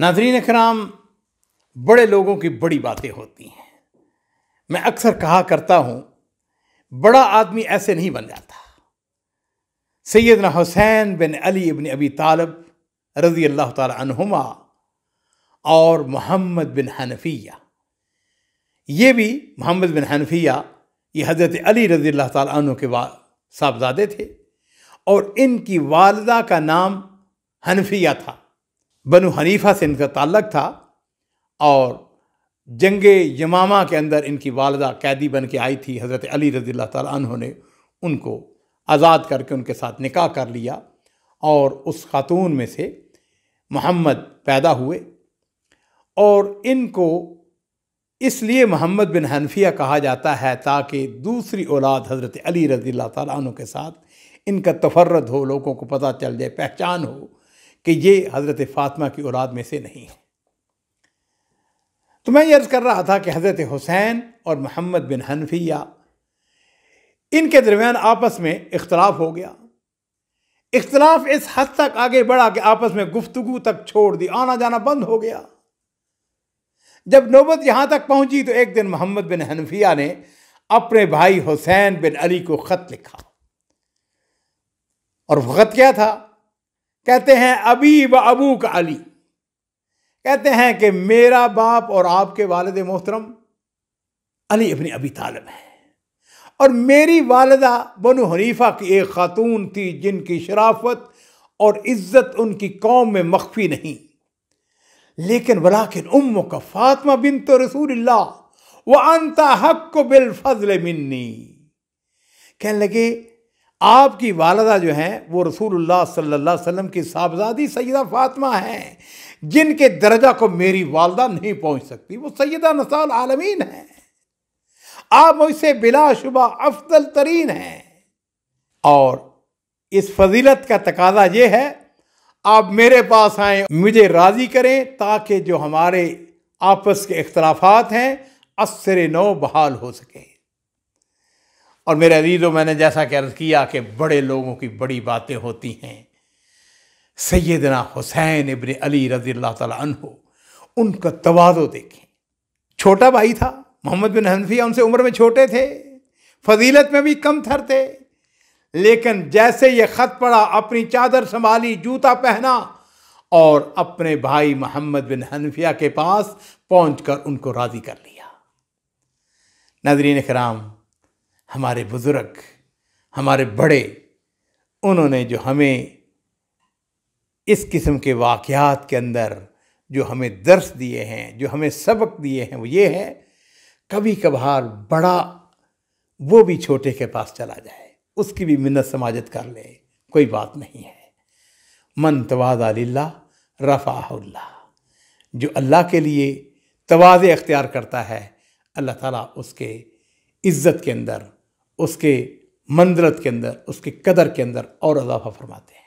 नाजरीन कराम बड़े लोगों की बड़ी बातें होती हैं मैं अक्सर कहा करता हूँ बड़ा आदमी ऐसे नहीं बन जाता सैदना हुसैन बिन अली इबन अबी तालब रज़ी अल्लाह तुमा और मोहम्मद बिन हनफिया ये भी मोहम्मद बिन हनफिया ये हज़रत अली रज़ी अल्लाह तु के साहबजादे थे और इनकी वालदा का नाम हनफिया था बनु हनीफा से इनका ताल्लक था और जंग यमामा के अंदर इनकी वालदा कैदी बन के आई थी हज़रत अली रज़ी तु ने उनको आज़ाद करके उनके साथ निकाह कर लिया और उस खातून में से मोहम्मद पैदा हुए और इनको इसलिए मोहम्मद बिन हनफिया कहा जाता है ताकि दूसरी औलाद हज़रत अली रज़ी तु के साथ इनका तफरद हो लोगों को पता चल जाए पहचान हो कि ये हज़रत फ़ातिमा की औलाद में से नहीं है तो मैं ये अर्ज़ कर रहा था कि हज़रत हुसैन और मोहम्मद बिन हनफिया इनके दरमियान आपस में इख्तलाफ हो गया इख्तलाफ इस हद तक आगे बढ़ा कि आपस में गुफ्तगु तक छोड़ दी आना जाना बंद हो गया जब नौबत यहां तक पहुंची तो एक दिन मोहम्मद बिन हनफिया ने अपने भाई हुसैन बिन अली को ख़त लिखा और वो ख़त क्या था कहते हैं अबी व अबू का अली कहते हैं कि मेरा बाप और आपके वालद मोहतरम अली अपने अबी तालब है और मेरी वालदा बनु हनीफा की एक खातून थी जिनकी शराफत और इज़्ज़त उनकी कौम में मख्फी नहीं लेकिन वलाकिन उम्म का फातमा बिन तो रसूल वह अनता हक को बिलफजल मिन्नी कहने लगे आपकी वालदा जो हैं वो रसूलुल्लाह सल्लल्लाहु अलैहि वसल्लम की साहबजादी सैदा फातमा हैं जिनके दर्जा को मेरी वालदा नहीं पहुंच सकती वो सैदा नसाल आलमीन हैं आप मुझसे बिलाशुबा अफजल तरीन हैं और इस फजीलत का तकाजा ये है आप मेरे पास आएँ मुझे राज़ी करें ताकि जो हमारे आपस के अख्तराफात हैं असर नौ बहाल हो सकें और मेरे अजीज़ों मैंने जैसा कि अर्ज़ किया कि बड़े लोगों की बड़ी बातें होती हैं सैदना हुसैन इबन अली रज़ी अल्लाह तु उनका तोज़ो देखें छोटा भाई था मोहम्मद बिन हनफिया उनसे उम्र में छोटे थे फजीलत में भी कम थर थे लेकिन जैसे ये ख़त पड़ा अपनी चादर संभाली जूता पहना और अपने भाई मोहम्मद बिन हनफिया के पास पहुंचकर उनको राज़ी कर लिया नजरीन कराम हमारे बुज़ुर्ग हमारे बड़े उन्होंने जो हमें इस किस्म के वाक़ात के अंदर जो हमें दर्श दिए हैं जो हमें सबक दिए हैं वो ये है कभी कभार बड़ा वो भी छोटे के पास चला जाए उसकी भी मिन्नत समाजत कर ले कोई बात नहीं है मन तवाज़ आल्ला रफ़ाहुल्ला जो अल्लाह के लिए तवाज़ अख्तियार करता है अल्लाह ताला उसके इज़्ज़त के अंदर उसके मंदरत के अंदर उसके कदर के अंदर और अजाफा फरमाते हैं